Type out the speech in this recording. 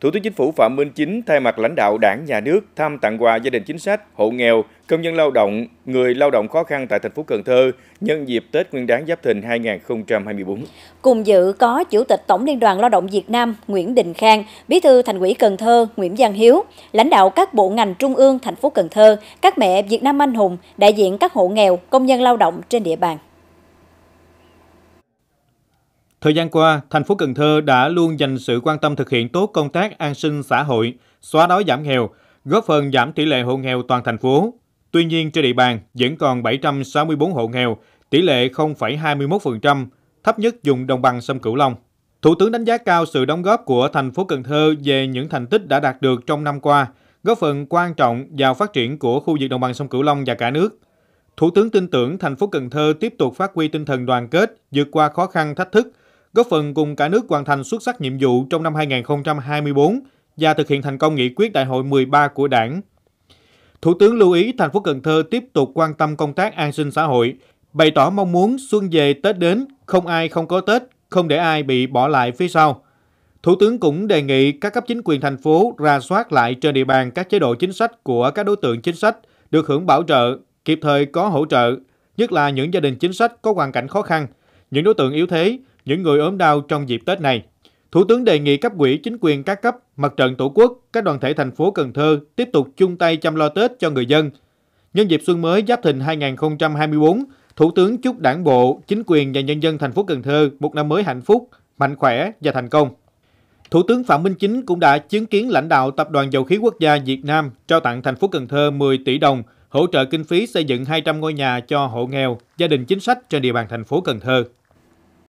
Thủ tướng Chính phủ Phạm Minh Chính thay mặt lãnh đạo Đảng, Nhà nước thăm tặng quà gia đình chính sách, hộ nghèo, công nhân lao động, người lao động khó khăn tại thành phố Cần Thơ nhân dịp Tết Nguyên đán Giáp Thìn 2024. Cùng dự có Chủ tịch Tổng Liên đoàn Lao động Việt Nam Nguyễn Đình Khang, Bí thư Thành ủy Cần Thơ Nguyễn Giang Hiếu, lãnh đạo các bộ ngành trung ương thành phố Cần Thơ, các mẹ Việt Nam anh hùng, đại diện các hộ nghèo, công nhân lao động trên địa bàn. Thời gian qua, thành phố Cần Thơ đã luôn dành sự quan tâm thực hiện tốt công tác an sinh xã hội, xóa đói giảm nghèo, góp phần giảm tỷ lệ hộ nghèo toàn thành phố. Tuy nhiên, trên địa bàn vẫn còn 764 hộ nghèo, tỷ lệ 0,21%, thấp nhất dùng đồng bằng sông Cửu Long. Thủ tướng đánh giá cao sự đóng góp của thành phố Cần Thơ về những thành tích đã đạt được trong năm qua, góp phần quan trọng vào phát triển của khu vực đồng bằng sông Cửu Long và cả nước. Thủ tướng tin tưởng thành phố Cần Thơ tiếp tục phát huy tinh thần đoàn kết, vượt qua khó khăn thách thức, góp phần cùng cả nước hoàn thành xuất sắc nhiệm vụ trong năm 2024 và thực hiện thành công nghị quyết đại hội 13 của Đảng. Thủ tướng lưu ý thành phố Cần Thơ tiếp tục quan tâm công tác an sinh xã hội, bày tỏ mong muốn xuân về Tết đến, không ai không có Tết, không để ai bị bỏ lại phía sau. Thủ tướng cũng đề nghị các cấp chính quyền thành phố ra soát lại trên địa bàn các chế độ chính sách của các đối tượng chính sách được hưởng bảo trợ, kịp thời có hỗ trợ, nhất là những gia đình chính sách có hoàn cảnh khó khăn, những đối tượng yếu thế, những người ốm đau trong dịp Tết này. Thủ tướng đề nghị cấp quỹ chính quyền các cấp, mặt trận tổ quốc, các đoàn thể thành phố Cần Thơ tiếp tục chung tay chăm lo Tết cho người dân. Nhân dịp xuân mới Giáp Thìn 2024, Thủ tướng chúc đảng bộ, chính quyền và nhân dân thành phố Cần Thơ một năm mới hạnh phúc, mạnh khỏe và thành công. Thủ tướng Phạm Minh Chính cũng đã chứng kiến lãnh đạo Tập đoàn Dầu khí Quốc gia Việt Nam trao tặng thành phố Cần Thơ 10 tỷ đồng hỗ trợ kinh phí xây dựng 200 ngôi nhà cho hộ nghèo, gia đình chính sách trên địa bàn thành phố Cần Thơ.